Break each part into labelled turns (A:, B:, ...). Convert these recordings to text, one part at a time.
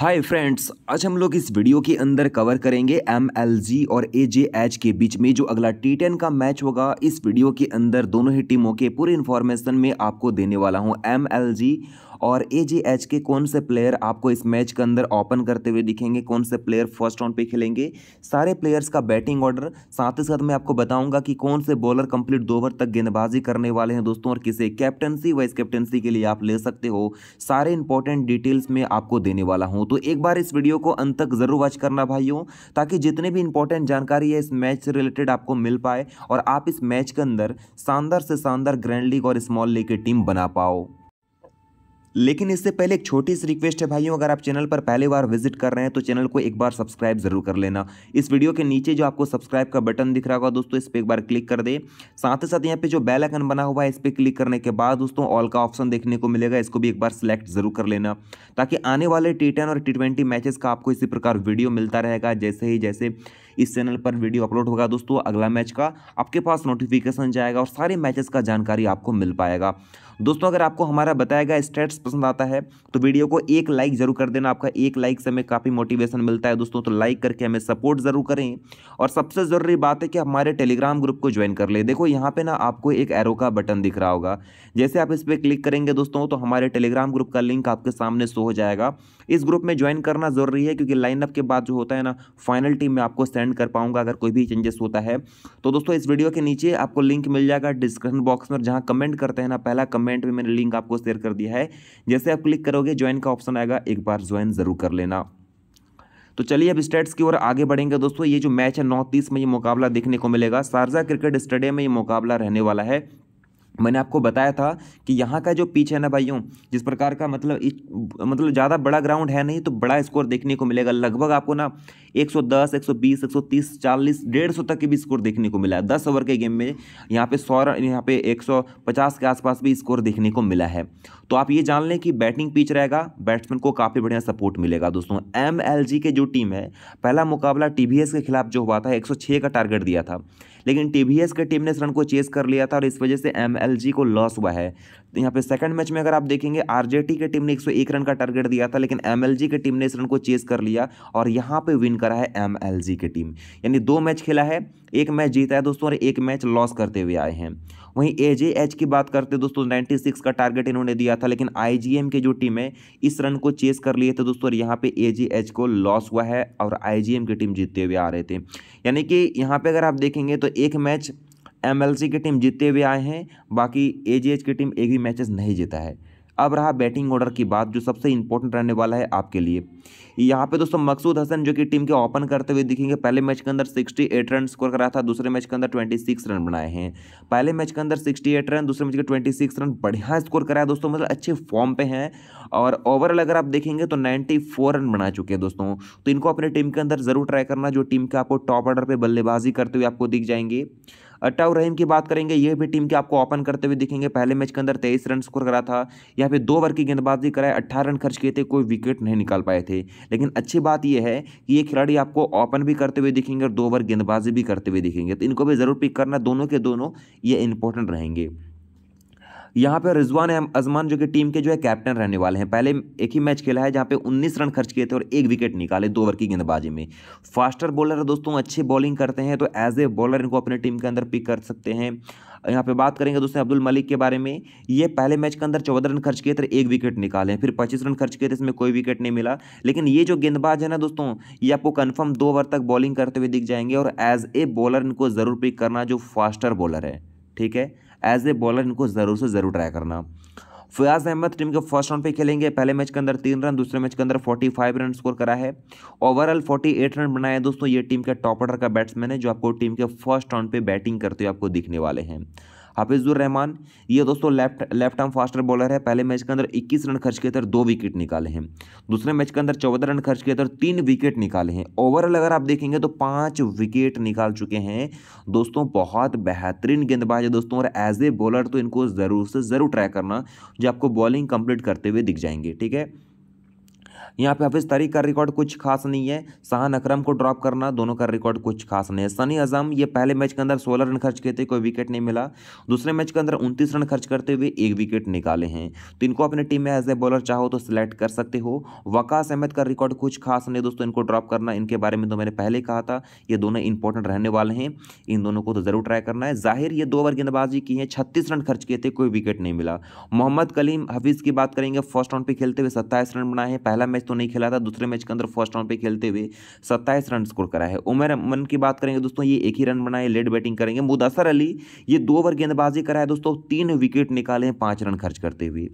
A: hi friends आज हम लोग इस वीडियो के अंदर कवर करेंगे एम और ए के बीच में जो अगला टी टेन का मैच होगा इस वीडियो के अंदर दोनों ही टीमों के पूरे इन्फॉर्मेशन में आपको देने वाला हूं एम और ए के कौन से प्लेयर आपको इस मैच के अंदर ओपन करते हुए दिखेंगे कौन से प्लेयर फर्स्ट राउंड पे खेलेंगे सारे प्लेयर्स का बैटिंग ऑर्डर साथ ही साथ मैं आपको बताऊंगा कि कौन से बॉलर कंप्लीट दो ओवर तक गेंदबाजी करने वाले हैं दोस्तों और किसे कैप्टनसी वाइस कैप्टनसी के लिए आप ले सकते हो सारे इंपॉर्टेंट डिटेल्स मैं आपको देने वाला हूँ तो एक बार इस वीडियो को अंत तक जरूर वॉच करना भाइयों ताकि जितने भी इंपॉर्टेंट जानकारी है इस मैच से रिलेटेड आपको मिल पाए और आप इस मैच के अंदर शानदार से शानदार ग्रैंड लीग और स्मॉल लीग की टीम बना पाओ लेकिन इससे पहले एक छोटी सी रिक्वेस्ट है भाइयों अगर आप चैनल पर पहली बार विजिट कर रहे हैं तो चैनल को एक बार सब्सक्राइब जरूर कर लेना इस वीडियो के नीचे जो आपको सब्सक्राइब का बटन दिख रहा होगा दोस्तों इस पर एक बार क्लिक कर दे साथ ही साथ यहाँ पे जो बेल आइकन बना हुआ है इस पर क्लिक करने के बाद दोस्तों ऑल का ऑप्शन देखने को मिलेगा इसको भी एक बार सिलेक्ट जरूर कर लेना ताकि आने वाले टी और टी ट्वेंटी मैचेस का आपको इसी प्रकार वीडियो मिलता रहेगा जैसे ही जैसे इस चैनल पर वीडियो अपलोड होगा दोस्तों अगला मैच का आपके पास नोटिफिकेशन जाएगा और सारे मैचेस का जानकारी आपको मिल पाएगा दोस्तों अगर आपको हमारा बताया गया स्टेट्स पसंद आता है तो वीडियो को एक लाइक जरूर कर देना आपका एक लाइक से हमें काफ़ी मोटिवेशन मिलता है दोस्तों तो लाइक करके हमें सपोर्ट जरूर करें और सबसे ज़रूरी बात है कि हमारे टेलीग्राम ग्रुप को ज्वाइन कर ले देखो यहाँ पर ना आपको एक एरो का बटन दिख रहा होगा जैसे आप इस पर क्लिक करेंगे दोस्तों तो हमारे टेलीग्राम ग्रुप का लिंक आपके सामने शो हो जाएगा इस ग्रुप में ज्वाइन करना ज़रूरी है क्योंकि लाइनअप के बाद जो होता है ना फाइनल टीम में आपको सेंड कर पाऊंगा अगर कोई भी चेंजेस होता है तो दोस्तों इस वीडियो के नीचे आपको लिंक मिल जाएगा डिस्क्रिप्शन बॉक्स में जहां कमेंट करते हैं ना पहला कमेंट में मैंने लिंक आपको शेयर कर दिया है जैसे आप क्लिक करोगे ज्वाइन का ऑप्शन आएगा एक बार ज्वाइन ज़रूर कर लेना तो चलिए अब स्टेट्स की ओर आगे बढ़ेंगे दोस्तों ये जो मैच है नॉर्थ ईस्ट में ये मुकाबला देखने को मिलेगा शारजा क्रिकेट स्टेडियम में ये मुकाबला रहने वाला है मैंने आपको बताया था कि यहाँ का जो पिच है ना भाइयों जिस प्रकार का मतलब मतलब ज़्यादा बड़ा ग्राउंड है नहीं तो बड़ा स्कोर देखने को मिलेगा लगभग आपको ना 110, 120, 130, 40, 150 तक के भी स्कोर देखने को मिला है दस ओवर के गेम में यहाँ पे सौ रन यहाँ पे 150 के आसपास भी स्कोर देखने को मिला है तो आप ये जान लें कि बैटिंग पिच रहेगा बैट्समैन को काफ़ी बढ़िया सपोर्ट मिलेगा दोस्तों एम के जो टीम है पहला मुकाबला टी के खिलाफ जो हुआ था एक का टारगेट दिया था लेकिन टीवीएस के टीम ने इस रन को चेस कर लिया था और इस वजह से एमएलजी को लॉस हुआ है तो यहाँ पे सेकंड मैच में अगर आप देखेंगे आरजेटी के टीम ने 101 रन का टारगेट दिया था लेकिन एमएलजी के टीम ने इस रन को चेस कर लिया और यहाँ पे विन करा है एमएलजी की टीम यानी दो मैच खेला है एक मैच जीता है दोस्तों और एक मैच लॉस करते हुए आए हैं वहीं एजेएच की बात करते दोस्तों 96 का टारगेट इन्होंने दिया था लेकिन आईजीएम के जो टीम है इस रन को चेस कर लिए थे दोस्तों और यहाँ पे एजेएच को लॉस हुआ है और आईजीएम की टीम जीतते हुए आ रहे थे यानी कि यहाँ पे अगर आप देखेंगे तो एक मैच एमएलसी की टीम जीतते हुए आए हैं बाकी एजीएच की टीम एक भी मैचेस नहीं जीता है अब रहा बैटिंग ऑर्डर की बात जो सबसे इंपॉर्टेंट रहने वाला है आपके लिए यहाँ पे दोस्तों मकसूद हसन जो कि टीम के ओपन करते हुए दिखेंगे पहले मैच के अंदर 68 रन स्कोर करा था दूसरे मैच के अंदर 26 रन बनाए हैं पहले मैच के अंदर 68 रन दूसरे मैच के 26 रन बढ़िया स्कोर कराया है दोस्तों मतलब अच्छे फॉर्म पे हैं और ओवरऑल अगर आप देखेंगे तो 94 रन बना चुके हैं दोस्तों तो इनको अपने टीम के अंदर ज़रूर ट्राई करना जो टीम के आपको टॉप ऑर्डर पर बल्लेबाजी करते हुए आपको दिख जाएंगे अटाउ रहीम की बात करेंगे ये भी टीम के आपको ओपन करते हुए दिखेंगे पहले मैच के अंदर तेईस रन स्कोर करा था यहाँ पे दो ओवर की गेंदबाजी कराए अट्ठारह रन खर्च किए थे कोई विकेट नहीं निकाल पाए थे लेकिन अच्छी बात यह है कि ये खिलाड़ी आपको ओपन भी करते हुए दिखेंगे और दो ओवर गेंदबाजी भी करते हुए दिखेंगे तो इनको भी ज़रूर पिक करना दोनों के दोनों ये इंपॉर्टेंट रहेंगे यहाँ पर रिजवान अजमान जो कि टीम के जो है कैप्टन रहने वाले हैं पहले एक ही मैच खेला है जहाँ पे 19 रन खर्च किए थे और एक विकेट निकाले दो ओवर की गेंदबाजी में फास्टर बॉलर दोस्तों अच्छे बॉलिंग करते हैं तो एज ए बॉलर इनको अपने टीम के अंदर पिक कर सकते हैं यहाँ पे बात करेंगे दोस्तों अब्दुल मलिक के बारे में ये पहले मैच के अंदर चौदह रन खर्च किए थे एक विकेट निकाले फिर पच्चीस रन खर्च किए थे इसमें कोई विकेट नहीं मिला लेकिन ये जो गेंदबाज है ना दोस्तों ये आपको कन्फर्म दो ओवर तक बॉलिंग करते हुए दिख जाएंगे और एज ए बॉलर इनको ज़रूर पिक करना जो फास्टर बॉलर है ठीक है एज ए बॉलर इनको ज़रूर से ज़रूर ट्राई करना फयाज अहमद टीम के फर्स्ट राउंड पे खेलेंगे पहले मैच के अंदर तीन रन दूसरे मैच के अंदर फोर्टी फाइव रन स्कोर करा है ओवरऑल एट रन बनाए दोस्तों ये टीम के टॉप ऑर्डर का बैट्समैन है जो आपको टीम के फर्स्ट राउंड पे बैटिंग करते हुए आपको दिखने वाले हैं हाफिजुर रहमान ये दोस्तों left left arm faster bowler है पहले मैच के अंदर इक्कीस रन खर्च किए थे दो विकेट निकाले हैं दूसरे मैच के अंदर चौदह रन खर्च किए थे तीन विकेट निकाले हैं ओवरऑल अगर आप देखेंगे तो पाँच विकेट निकाल चुके हैं दोस्तों बहुत बेहतरीन गेंदबाज है दोस्तों और एज ए बॉलर तो इनको ज़रूर से ज़रूर ट्राई करना जो आपको बॉलिंग कंप्लीट करते हुए दिख जाएंगे ठीक है यहाँ पे हफिज तारीख का रिकॉर्ड कुछ खास नहीं है शाहान अकरम को ड्रॉप करना दोनों का रिकॉर्ड कुछ खास नहीं है सनी अजम ये पहले मैच के अंदर सोलह रन खर्च किए थे कोई विकेट नहीं मिला दूसरे मैच के अंदर उनतीस रन खर्च करते हुए एक विकेट निकाले हैं तो इनको अपने टीम में एज ए बॉलर चाहो तो सिलेक्ट कर सकते हो वकास अहमद का रिकॉर्ड कुछ खास नहीं दोस्तों इनको ड्रॉप करना इनके बारे में तो मैंने पहले कहा था ये दोनों इंपॉर्टेंट रहने वाले हैं इन दोनों को तो ज़रूर ट्राई करना है जाहिर ये दो ओवर गेंदबाजी की है छत्तीस रन खर्च किए थे कोई विकेट नहीं मिला मोहम्मद कलीम हफीज़ की बात करेंगे फर्स्ट राउंड पर खेलते हुए सत्ताईस रन बनाए हैं पहला मैच तो नहीं खेला था दूसरे मैच के अंदर फर्स्ट राउंड पे खेलते हुए सत्ताईस रन स्कोर करा है उमर अमन की बात करेंगे दोस्तों ये एक ही रन बनाए लेट बैटिंग करेंगे मुदासर अली ये दो ओवर गेंदबाजी करा है दोस्तों तीन विकेट निकाले हैं पाँच रन खर्च करते हुए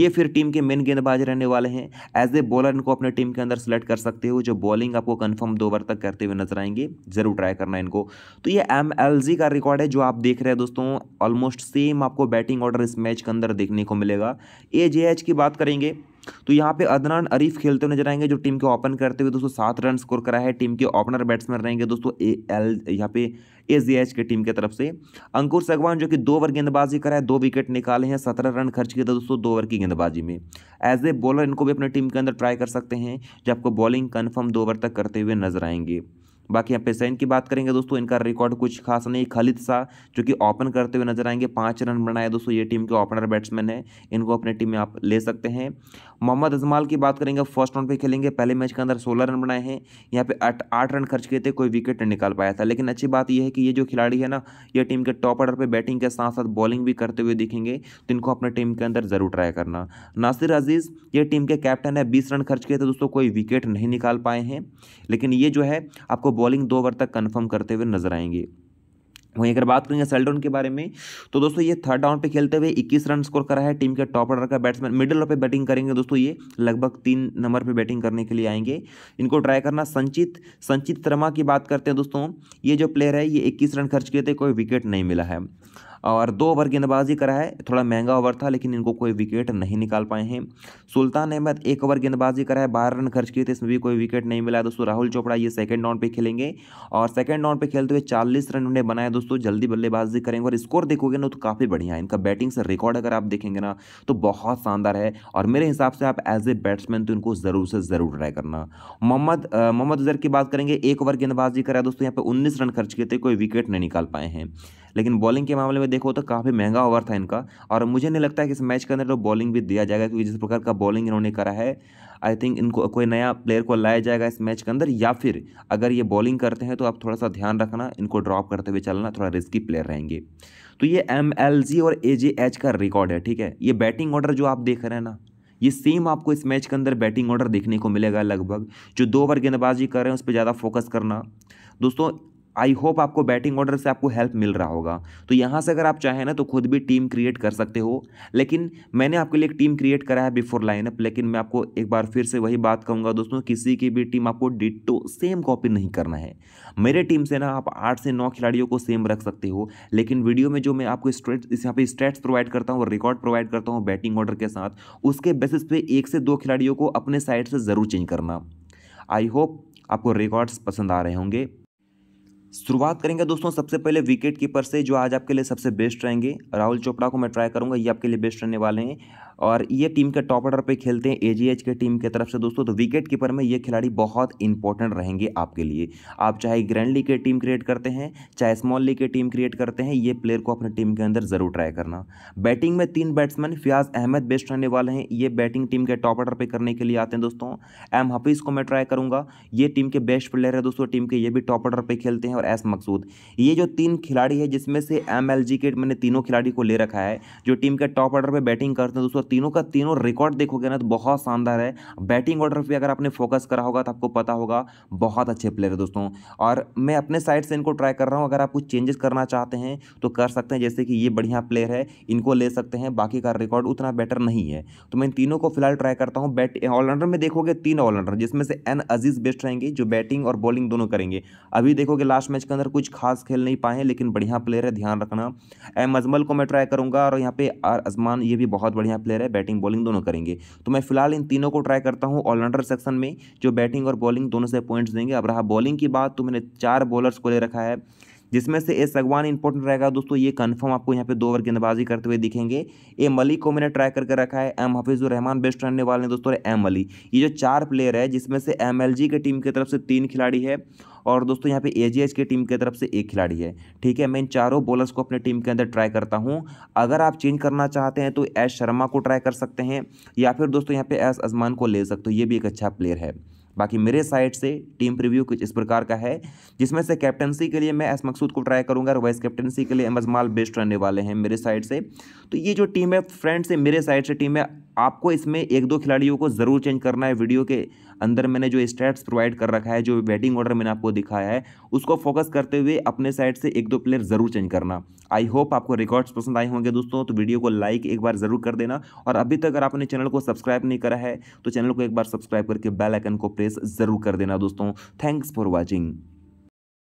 A: ये फिर टीम के मेन गेंदबाज रहने वाले हैं एज ए बॉलर इनको अपने टीम के अंदर सेलेक्ट कर सकते हो जो बॉलिंग आपको कन्फर्म दो ओवर तक करते हुए नजर आएंगे जरूर ट्राई करना इनको तो ये एम का रिकॉर्ड है जो आप देख रहे हैं दोस्तों ऑलमोस्ट सेम आपको बैटिंग ऑर्डर इस मैच के अंदर देखने को मिलेगा ए की बात करेंगे तो यहाँ पे अदनान अरीफ खेलते हुए नजर आएंगे जो टीम के ओपन करते हुए दोस्तों सात रन स्कोर करा है टीम के ओपनर बैट्समैन रहेंगे दोस्तों ए एल यहाँ पे ए जी एच के टीम की तरफ से अंकुर सगवान जो कि दो ओवर गेंदबाजी करा है दो विकेट निकाले हैं सत्रह रन खर्च किए थे दोस्तों दो ओवर की गेंदबाजी में एज ए बॉलर इनको भी अपने टीम के अंदर ट्राई कर सकते हैं जब आपको बॉलिंग कन्फर्म दो ओवर तक करते हुए नजर आएंगे बाकी यहाँ पे सैन की बात करेंगे दोस्तों इनका रिकॉर्ड कुछ खास नहीं खालिद शाह जो कि ओपन करते हुए नजर आएंगे पाँच रन बनाए दोस्तों ये टीम के ओपनर बैट्समैन है इनको अपनी टीम में आप ले सकते हैं मोहम्मद अजमाल की बात करेंगे फर्स्ट राउंड पे खेलेंगे पहले मैच के अंदर सोलह रन बनाए हैं यहाँ पे आठ रन खर्च किए थे कोई विकेट नहीं निकाल पाया था लेकिन अच्छी बात यह है कि ये जो खिलाड़ी है ना ये टीम के टॉप ऑर्डर पर बैटिंग के साथ साथ बॉलिंग भी करते हुए दिखेंगे तो इनको अपने टीम के अंदर ज़रूर ट्राई करना नासिर अजीज़ ये टीम के कैप्टन है बीस रन खर्च किए थे दोस्तों कोई विकेट नहीं निकाल पाए हैं लेकिन ये जो है आपको बॉलिंग दो ओवर तक कन्फर्म करते हुए नजर आएंगे वहीं अगर बात करेंगे सेल्डन के बारे में तो दोस्तों ये थर्ड डाउन पे खेलते हुए 21 रन स्कोर करा है टीम के टॉप ऑर्डर का बैट्समैन मिडिल ओवर पे बैटिंग करेंगे दोस्तों ये लगभग तीन नंबर पे बैटिंग करने के लिए आएंगे इनको ट्राई करना संचित संचित शर्मा की बात करते हैं दोस्तों ये जो प्लेयर है ये इक्कीस रन खर्च किए थे कोई विकेट नहीं मिला है और दो ओवर गेंदबाजी करा है थोड़ा महंगा ओवर था लेकिन इनको कोई विकेट नहीं निकाल पाए हैं सुल्तान अहमद एक ओवर गेंदबाजी करा है बारह रन खर्च किए थे इसमें भी कोई विकेट नहीं मिला दोस्तों राहुल चोपड़ा ये सेकेंड राउंड पर खेलेंगे और सेकेंड राउंड पर खेलते हुए चालीस रन उन्हें बनाया दोस्तों जल्दी बल्लेबाजी करेंगे और स्कोर देखोगे ना तो काफ़ी बढ़िया है इनका बैटिंग से रिकॉर्ड अगर आप देखेंगे ना तो बहुत शानदार है और मेरे हिसाब से आप एज ए बैट्समैन तो इनको ज़रूर से ज़रूर ट्राई करना मोहम्मद मोहम्मद उजर की बात करेंगे एक ओवर गेंदबाजी करा दोस्तों यहाँ पे 19 रन खर्च किए थे कोई विकेट नहीं निकाल पाए हैं लेकिन बॉलिंग के मामले में देखो तो काफ़ी महंगा ओवर था इनका और मुझे नहीं लगता है कि इस मैच के अंदर तो बॉलिंग भी दिया जाएगा क्योंकि जिस प्रकार का बॉलिंग इन्होंने करा है आई थिंक इनको कोई नया प्लेयर को लाया जाएगा इस मैच के अंदर या फिर अगर ये बॉलिंग करते हैं तो आप थोड़ा सा ध्यान रखना इनको ड्रॉप करते हुए चलना थोड़ा रिस्की प्लेयर रहेंगे तो ये एम और ए का रिकॉर्ड है ठीक है ये बैटिंग ऑर्डर जो आप देख रहे हैं ना ये सेम आपको इस मैच के अंदर बैटिंग ऑर्डर देखने को मिलेगा लगभग जो दो ओवर गेंदबाजी कर रहे हैं उस पर ज़्यादा फोकस करना दोस्तों आई होप आपको बैटिंग ऑर्डर से आपको हेल्प मिल रहा होगा तो यहाँ से अगर आप चाहें ना तो खुद भी टीम क्रिएट कर सकते हो लेकिन मैंने आपके लिए एक टीम क्रिएट करा है बिफोर लाइनअप लेकिन मैं आपको एक बार फिर से वही बात कहूँगा दोस्तों किसी की भी टीम आपको डिटो सेम कॉपी नहीं करना है मेरे टीम से ना आप आठ से नौ खिलाड़ियों को सेम रख सकते हो लेकिन वीडियो में जो मैं आपको स्ट्रेट यहाँ पर स्ट्रेट्स प्रोवाइड करता हूँ और रिकॉर्ड प्रोवाइड करता हूँ बैटिंग ऑर्डर के साथ उसके बेसिस पे एक से दो खिलाड़ियों को अपने साइड से ज़रूर चेंज करना आई होप आपको रिकॉर्ड्स पसंद आ रहे होंगे शुरुआत करेंगे दोस्तों सबसे पहले विकेट कीपर से जो आज आपके लिए सबसे बेस्ट रहेंगे राहुल चोपड़ा को मैं ट्राई करूंगा ये आपके लिए बेस्ट रहने वाले हैं और ये टीम के टॉप ऑर्डर पे खेलते हैं एजीएच के टीम की तरफ से दोस्तों तो विकेट कीपर में ये खिलाड़ी बहुत इंपॉर्टेंट रहेंगे आपके लिए आप चाहे ग्रैंड लीग की टीम क्रिएट करते हैं चाहे स्मॉल लीग की टीम क्रिएट करते हैं ये प्लेयर को अपने टीम के अंदर ज़रूर ट्राई करना बैटिंग में तीन बैट्समैन फ़ियाज़ अहमद बेस्ट रहने वाले हैं ये बैटिंग टीम के टॉप ऑर्डर पर करने के लिए आते हैं दोस्तों एम हफीज़ को मैं ट्राई करूँगा ये टीम के बेस्ट प्लेयर है दोस्तों टीम के ये भी टॉप ऑर्डर पर खेलते हैं और एस मकसूद ये जो तीन खिलाड़ी है जिसमें से एम एल के मैंने तीनों खिलाड़ी को ले रखा है जो टीम के टॉप ऑर्डर पर बैटिंग करते हैं दोस्तों तीनों का तीनों रिकॉर्ड देखोगे ना तो बहुत शानदार है बैटिंग ऑर्डर पर अगर आपने फोकस करा होगा तो आपको पता होगा बहुत अच्छे प्लेयर है दोस्तों और मैं अपने साइड से इनको ट्राई कर रहा हूँ अगर आप कुछ चेंजेस करना चाहते हैं तो कर सकते हैं जैसे कि ये बढ़िया प्लेयर है इनको ले सकते हैं बाकी का रिकॉर्ड उतना बेटर नहीं है तो मैं इन तीनों को फिलहाल ट्राई करता हूँ बैट ऑलराउंडर में देखोगे तीन ऑलराउंडर जिसमें से एन अजीज़ बेस्ट रहेंगे जो बैटिंग और बॉलिंग दोनों करेंगे अभी देखोगे लास्ट मैच के अंदर कुछ खास खेल नहीं पाए लेकिन बढ़िया प्लेयर है ध्यान रखना एम अजमल को मैं ट्राई करूँगा और यहाँ पे आर अजमान ये भी बहुत बढ़िया प्लेयर प्लेयर है बैटिंग बॉलिंग दोनों करेंगे तो मैं फिलहाल इन तीनों को ट्राई करता हूँ ऑलराउंडर सेक्शन में जो बैटिंग और बॉलिंग दोनों से पॉइंट्स देंगे अब रहा बॉलिंग की बात तो मैंने चार बॉलर्स को ले रखा है जिसमें से ए सगवान इंपॉर्टेंट रहेगा दोस्तों ये कंफर्म आपको यहाँ पे दो ओवर गेंदबाजी करते हुए दिखेंगे ए मलिक को मैंने ट्राई करके रखा है एम हफीजुर रहमान बेस्ट रहने वाले हैं दोस्तों एम अली ये जो चार प्लेयर है जिसमें से एमएलजी के टीम की तरफ से तीन खिलाड़ी है और दोस्तों यहाँ पे एच की टीम की तरफ से एक खिलाड़ी है ठीक है मैं इन चारों बॉलर्स को अपने टीम के अंदर ट्राई करता हूँ अगर आप चेंज करना चाहते हैं तो एस शर्मा को ट्राई कर सकते हैं या फिर दोस्तों यहाँ पे एस अजमान को ले सकते हो ये भी एक अच्छा प्लेयर है बाकी मेरे साइड से टीम प्रीव्यू कुछ इस प्रकार का है जिसमें से कैप्टनसी के लिए मैं एस मकसूद को ट्राई करूंगा और वाइस कैप्टनसी के लिए एम अजमाल बेस्ट रहने वाले हैं मेरे साइड से तो ये जो टीम है फ्रेंड से मेरे साइड से टीम है आपको इसमें एक दो खिलाड़ियों को ज़रूर चेंज करना है वीडियो के अंदर मैंने जो स्टैट्स प्रोवाइड कर रखा है जो बैटिंग ऑर्डर मैंने आपको दिखाया है उसको फोकस करते हुए अपने साइड से एक दो प्लेयर ज़रूर चेंज करना आई होप आपको रिकॉर्ड्स पसंद आए होंगे दोस्तों तो वीडियो को लाइक एक बार ज़रूर कर देना और अभी तक अगर आपने चैनल को सब्सक्राइब नहीं करा है तो चैनल को एक बार सब्सक्राइब करके बेल आइकन को प्रेस प्रेस ज़रूर कर देना दोस्तों थैंक्स फॉर वॉचिंग